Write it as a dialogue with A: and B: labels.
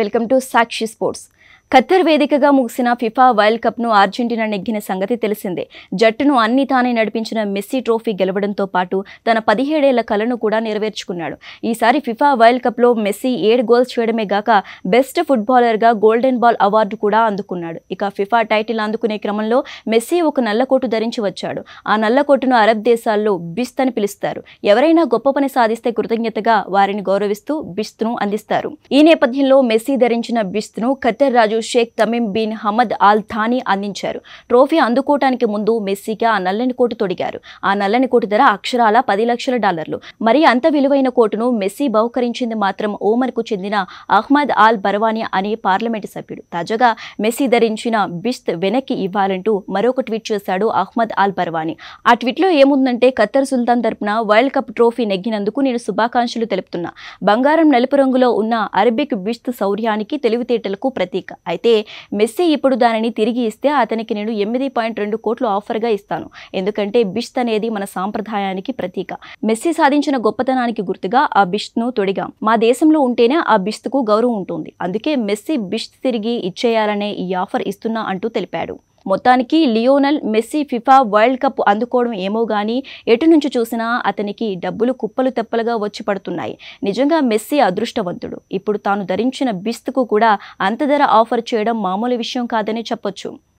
A: welcome to Sakshi sports Qatar వేదికగా ముగిసిన FIFA world కప్ను Argentina నెగ్గిన సంగతి తెలిసిందే జట్టును అన్ని తానే నడిపించిన మెస్సీ ట్రోఫీ గెలవడంతో పాటు తన పదిహేడేళ్ల కలను కూడా నెరవేర్చుకున్నాడు ఈసారి ఫిఫా వరల్డ్ కప్లో మెస్సీ ఏడు గోల్స్ చేయడమే గాక బెస్ట్ ఫుట్బాలర్గా గోల్డెన్ బాల్ అవార్డు కూడా అందుకున్నాడు ఇక ఫిఫా టైటిల్ అందుకునే క్రమంలో మెస్సీ ఒక నల్లకోటు ధరించి వచ్చాడు ఆ నల్లకోటును అరబ్ దేశాల్లో బిస్త్ అని పిలుస్తారు ఎవరైనా గొప్ప పని సాధిస్తే కృతజ్ఞతగా వారిని గౌరవిస్తూ బిస్త్ను అందిస్తారు ఈ నేపథ్యంలో మెస్సీ జెర్సీ ధరించిన బిస్త్ను ఖతర్ రాజు Sheikh Tamim bin Hamad Al Thani అందించారు ట్రోఫీ అందుకోవటానికి ముందు మెస్సీకి ఆ నల్లని కోటు తొడిగారు ఆ నల్లని కోటు ధర అక్షరాల పది లక్షల డాలర్లు మరి అంత విలువైన కోటును మెస్సీ బహుకరించింది మాత్రం కు చెందిన అహ్మద్ ఆల్ బర్వాని అనే పార్లమెంటు సభ్యుడు తాజాగా మెస్సీ ధరించిన బిస్త్ వెనక్కి ఇవ్వాలంటూ మరొక ట్వీట్ చేశాడు అహ్మద్ ఆల్ బర్వాని ఆ ట్వీట్లో ఏముందంటే ఖత్తర్ సుల్తాన్ తరపున వరల్డ్ కప్ ట్రోఫీ నెగ్గినందుకు నేను శుభాకాంక్షలు తెలుపుతున్నా బంగారం నలుపు రంగులో ఉన్న అరబిక్ బిస్త్ సౌర శౌర్యానికి తెలివితేటలకు ప్రతీక అయితే మెస్సీ ఇప్పుడు దానిని తిరిగి ఇస్తే అతనికి నేను ఎనిమిది పాయింట్ రెండు కోట్లు ఆఫర్గా ఇస్తాను ఎందుకంటే బిష్త్ అనేది మన సాంప్రదాయానికి ప్రతీక మెస్సీ సాధించిన గొప్పతనానికి గుర్తుగా ఆ బిష్త్ను తొడిగాం మా దేశంలో ఉంటేనే ఆ బిష్త్కు గౌరవం ఉంటుంది అందుకే మెస్సీ బిష్త్ తిరిగి ఇచ్చేయాలనే ఈ ఆఫర్ ఇస్తున్నా అంటూ తెలిపాడు మొత్తానికి Lionel Messi FIFA world cup అందుకోవడం ఏమో కానీ ఎటు నుంచి చూసినా అతనికి డబ్బులు కుప్పలు తెప్పలుగా వచ్చి పడుతున్నాయి నిజంగా మెస్సీ అదృష్టవంతుడు ఇప్పుడు తాను ధరించిన బిస్తుకు కూడా అంత ధర ఆఫర్ చేయడం మామూలు విషయం కాదని చెప్పొచ్చు